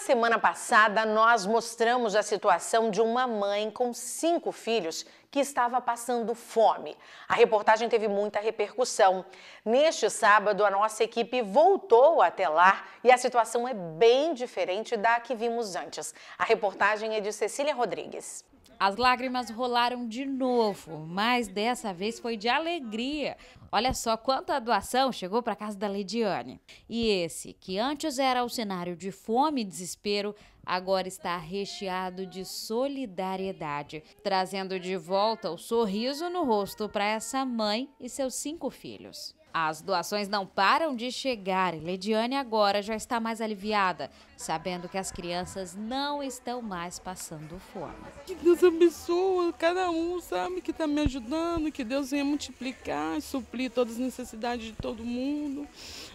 Na semana passada, nós mostramos a situação de uma mãe com cinco filhos que estava passando fome. A reportagem teve muita repercussão. Neste sábado, a nossa equipe voltou até lá e a situação é bem diferente da que vimos antes. A reportagem é de Cecília Rodrigues. As lágrimas rolaram de novo, mas dessa vez foi de alegria. Olha só quanta doação chegou para casa da Lediane. E esse, que antes era o cenário de fome e desespero, agora está recheado de solidariedade, trazendo de volta o sorriso no rosto para essa mãe e seus cinco filhos. As doações não param de chegar Lediane agora já está mais aliviada, sabendo que as crianças não estão mais passando fome. Que Deus abençoe cada um, sabe, que está me ajudando, que Deus venha multiplicar e suplir todas as necessidades de todo mundo.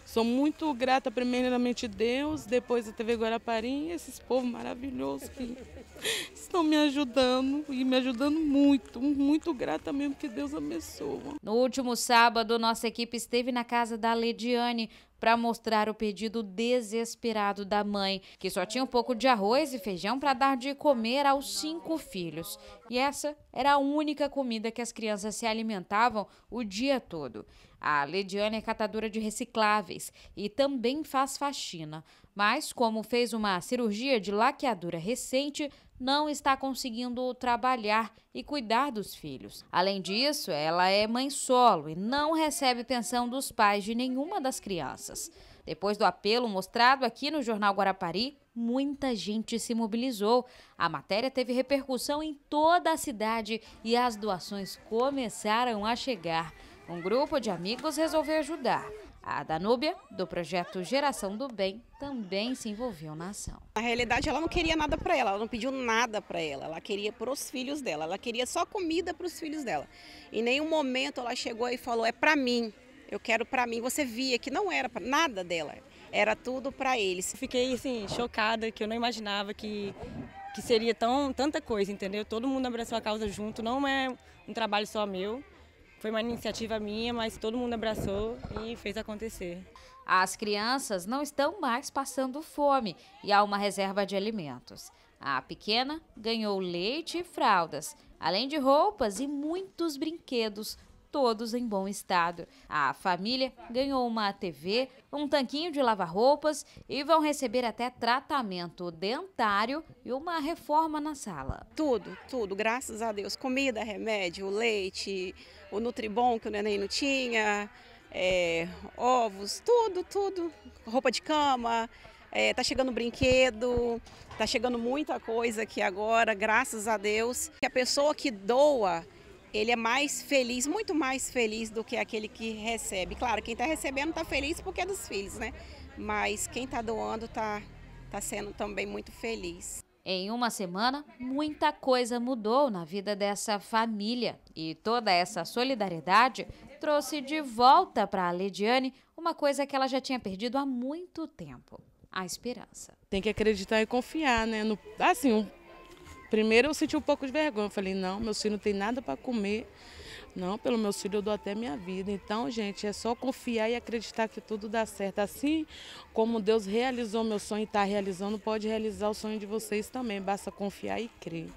Sou muito grata primeiramente a Deus, depois a TV Guarapari e esses povo maravilhoso que estão me ajudando e me ajudando muito, muito grata mesmo, que Deus abençoa. No último sábado, nossa equipe esteve na casa da Lediane para mostrar o pedido desesperado da mãe, que só tinha um pouco de arroz e feijão para dar de comer aos cinco filhos. E essa era a única comida que as crianças se alimentavam o dia todo. A Lediane é catadora de recicláveis e também faz faxina, mas como fez uma cirurgia de laqueadura recente, não está conseguindo trabalhar e cuidar dos filhos. Além disso, ela é mãe solo e não recebe pensão dos pais de nenhuma das crianças. Depois do apelo mostrado aqui no Jornal Guarapari, muita gente se mobilizou. A matéria teve repercussão em toda a cidade e as doações começaram a chegar. Um grupo de amigos resolveu ajudar. A Danúbia, do projeto Geração do Bem, também se envolveu na ação. Na realidade, ela não queria nada para ela, ela não pediu nada para ela, ela queria para os filhos dela, ela queria só comida para os filhos dela. Em nenhum momento ela chegou e falou: é para mim, eu quero para mim. Você via que não era pra nada dela, era tudo para eles. Fiquei assim, chocada, que eu não imaginava que que seria tão, tanta coisa, entendeu? Todo mundo abraçou a causa junto, não é um trabalho só meu, foi uma iniciativa minha, mas todo mundo abraçou e fez acontecer. As crianças não estão mais passando fome e há uma reserva de alimentos. A pequena ganhou leite e fraldas, além de roupas e muitos brinquedos todos em bom estado. A família ganhou uma TV, um tanquinho de lavar-roupas e vão receber até tratamento dentário e uma reforma na sala. Tudo, tudo, graças a Deus. Comida, remédio, leite, o Nutribon que o neném não tinha, é, ovos, tudo, tudo. Roupa de cama, é, tá chegando brinquedo, tá chegando muita coisa aqui agora, graças a Deus. Que a pessoa que doa ele é mais feliz, muito mais feliz do que aquele que recebe. Claro, quem está recebendo está feliz porque é dos filhos, né? Mas quem está doando está tá sendo também muito feliz. Em uma semana, muita coisa mudou na vida dessa família e toda essa solidariedade trouxe de volta para a Lediane uma coisa que ela já tinha perdido há muito tempo: a esperança. Tem que acreditar e confiar, né? No, assim, Primeiro eu senti um pouco de vergonha. Eu falei, não, meu filho não tem nada para comer. Não, pelo meu filho eu dou até minha vida. Então, gente, é só confiar e acreditar que tudo dá certo. Assim como Deus realizou meu sonho e está realizando, pode realizar o sonho de vocês também. Basta confiar e crer.